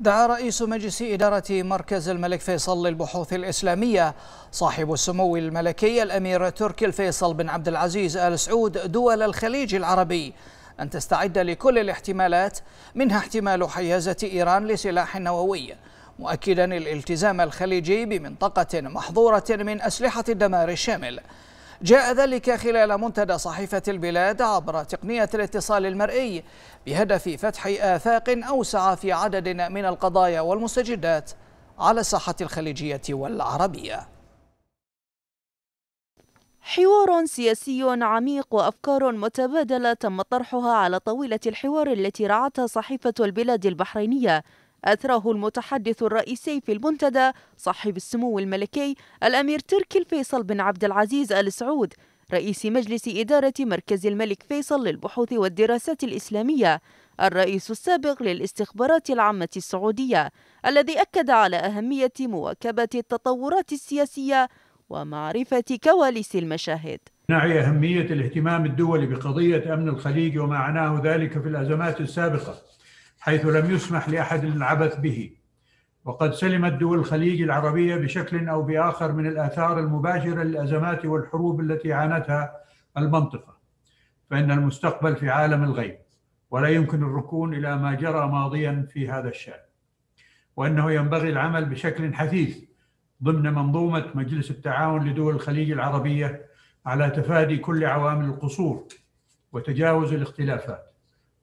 دعا رئيس مجلس إدارة مركز الملك فيصل للبحوث الإسلامية صاحب السمو الملكي الأمير تركي الفيصل بن عبد العزيز آل سعود دول الخليج العربي أن تستعد لكل الاحتمالات منها احتمال حيازة إيران لسلاح نووي مؤكدا الالتزام الخليجي بمنطقة محظورة من أسلحة الدمار الشامل جاء ذلك خلال منتدى صحيفة البلاد عبر تقنية الاتصال المرئي بهدف فتح آفاق أوسع في عدد من القضايا والمستجدات على الساحة الخليجية والعربية حوار سياسي عميق وأفكار متبادلة تم طرحها على طاولة الحوار التي رعتها صحيفة البلاد البحرينية أثره المتحدث الرئيسي في المنتدى صاحب السمو الملكي الأمير تركي الفيصل بن عبد العزيز آل سعود رئيس مجلس إدارة مركز الملك فيصل للبحوث والدراسات الإسلامية الرئيس السابق للاستخبارات العامة السعودية الذي أكد على أهمية مواكبة التطورات السياسية ومعرفة كواليس المشاهد نعي أهمية الاهتمام الدولي بقضية أمن الخليج ومعناه ذلك في الأزمات السابقة حيث لم يسمح لأحد العبث به وقد سلمت دول الخليج العربية بشكل أو بآخر من الآثار المباشرة للأزمات والحروب التي عانتها المنطقة فإن المستقبل في عالم الغيب ولا يمكن الركون إلى ما جرى ماضيا في هذا الشأن وأنه ينبغي العمل بشكل حثيث ضمن منظومة مجلس التعاون لدول الخليج العربية على تفادي كل عوامل القصور وتجاوز الاختلافات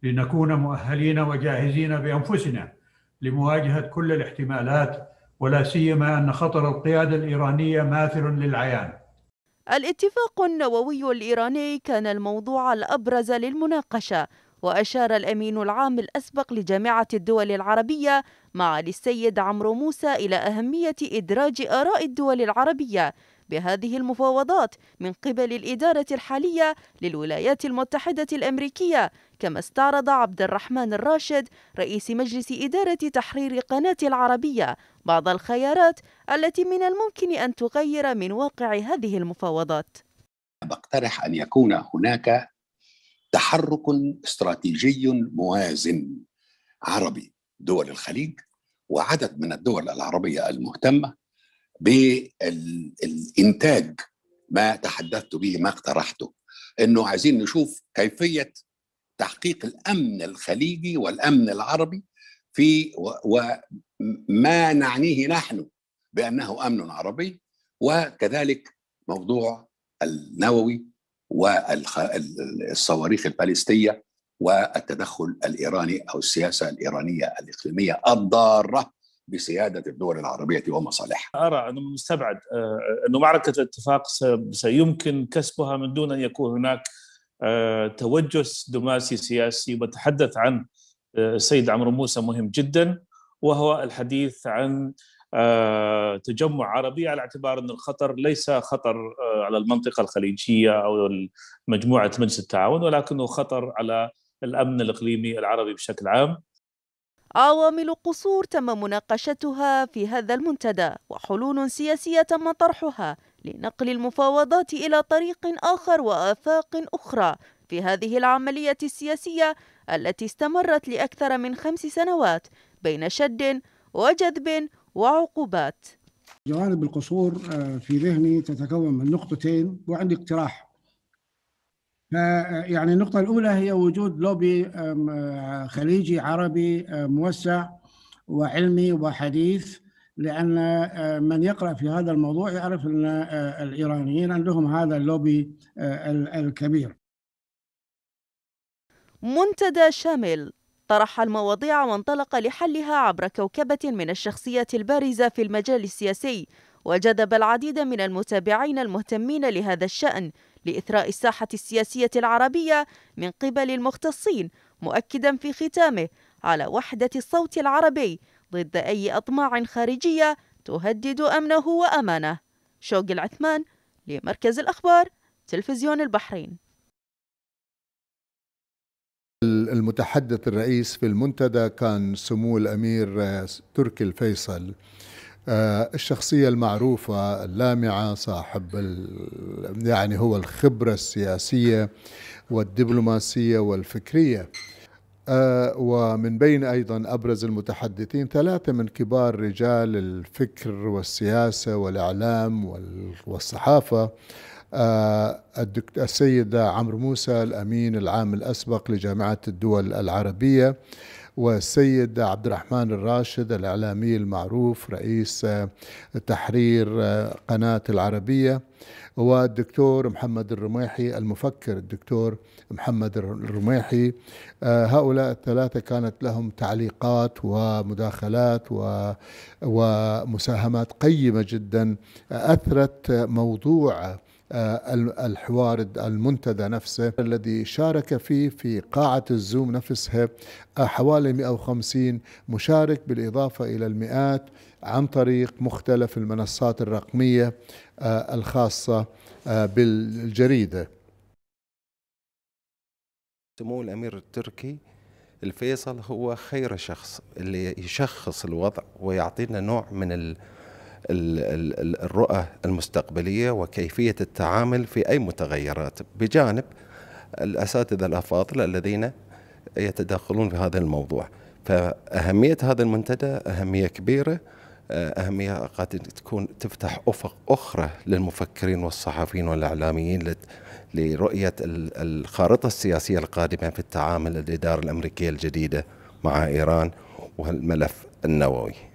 لنكون مؤهلين وجاهزين بانفسنا لمواجهه كل الاحتمالات ولا سيما ان خطر القياده الايرانيه ماثل للعيان. الاتفاق النووي الايراني كان الموضوع الابرز للمناقشه واشار الامين العام الاسبق لجامعه الدول العربيه معالي السيد عمرو موسى الى اهميه ادراج اراء الدول العربيه بهذه المفاوضات من قبل الإدارة الحالية للولايات المتحدة الأمريكية كما استعرض عبد الرحمن الراشد رئيس مجلس إدارة تحرير قناة العربية بعض الخيارات التي من الممكن أن تغير من واقع هذه المفاوضات بقترح أن يكون هناك تحرك استراتيجي موازن عربي دول الخليج وعدد من الدول العربية المهتمة بالإنتاج ما تحدثت به ما اقترحته أنه عايزين نشوف كيفية تحقيق الأمن الخليجي والأمن العربي في وما نعنيه نحن بأنه أمن عربي وكذلك موضوع النووي والصواريخ الباليستية والتدخل الإيراني أو السياسة الإيرانية الإقليمية الضارة بسياده الدول العربيه ومصالحها. ارى انه مستبعد آه، انه معركه الاتفاق سيمكن كسبها من دون ان يكون هناك آه، توجس دماسي سياسي وتحدث عن آه، السيد عمرو موسى مهم جدا وهو الحديث عن تجمع عربي على اعتبار ان الخطر ليس خطر على المنطقه الخليجيه او مجموعه مجلس التعاون ولكنه خطر على الامن الاقليمي العربي بشكل عام عوامل قصور تم مناقشتها في هذا المنتدى وحلول سياسية تم طرحها لنقل المفاوضات إلى طريق آخر وآفاق أخرى في هذه العملية السياسية التي استمرت لأكثر من خمس سنوات بين شد وجذب وعقوبات جوانب القصور آه، في ذهني تتكون من نقطتين وعندي اقتراح يعني النقطة الأولى هي وجود لوبي خليجي عربي موسع وعلمي وحديث لأن من يقرأ في هذا الموضوع يعرف أن الإيرانيين عندهم هذا اللوبي الكبير منتدى شامل طرح المواضيع وانطلق لحلها عبر كوكبة من الشخصيات البارزة في المجال السياسي وجذب العديد من المتابعين المهتمين لهذا الشأن لإثراء الساحة السياسية العربية من قبل المختصين مؤكدا في ختامه على وحدة الصوت العربي ضد أي أطماع خارجية تهدد أمنه وأمانه شوق العثمان لمركز الأخبار تلفزيون البحرين المتحدث الرئيس في المنتدى كان سمو الأمير آه، تركي الفيصل آه، الشخصية المعروفة اللامعة صاحب يعني هو الخبرة السياسية والدبلوماسية والفكرية آه، ومن بين أيضا أبرز المتحدثين ثلاثة من كبار رجال الفكر والسياسة والإعلام والصحافة آه، السيدة عمرو موسى الأمين العام الأسبق لجامعة الدول العربية والسيد عبد الرحمن الراشد الإعلامي المعروف رئيس آه، تحرير آه، قناة العربية والدكتور محمد الرميحي المفكر الدكتور محمد الرميحي آه، هؤلاء الثلاثة كانت لهم تعليقات ومداخلات ومساهمات قيمة جدا أثرت موضوع آه، الحوار المنتدى نفسه الذي شارك فيه في قاعة الزوم نفسها آه، حوالي 150 مشارك بالإضافة إلى المئات عن طريق مختلف المنصات الرقمية آه، الخاصة بالجريدة سمو الأمير التركي الفيصل هو خير شخص اللي يشخص الوضع ويعطينا نوع من ال... الرؤى المستقبليه وكيفيه التعامل في اي متغيرات بجانب الاساتذه الافاضل الذين يتدخلون في هذا الموضوع فاهميه هذا المنتدى اهميه كبيره أهمية قد تكون تفتح أفق أخرى للمفكرين والصحفيين والإعلاميين لرؤية الخارطة السياسية القادمة في التعامل الإدارة الأمريكية الجديدة مع إيران والملف النووي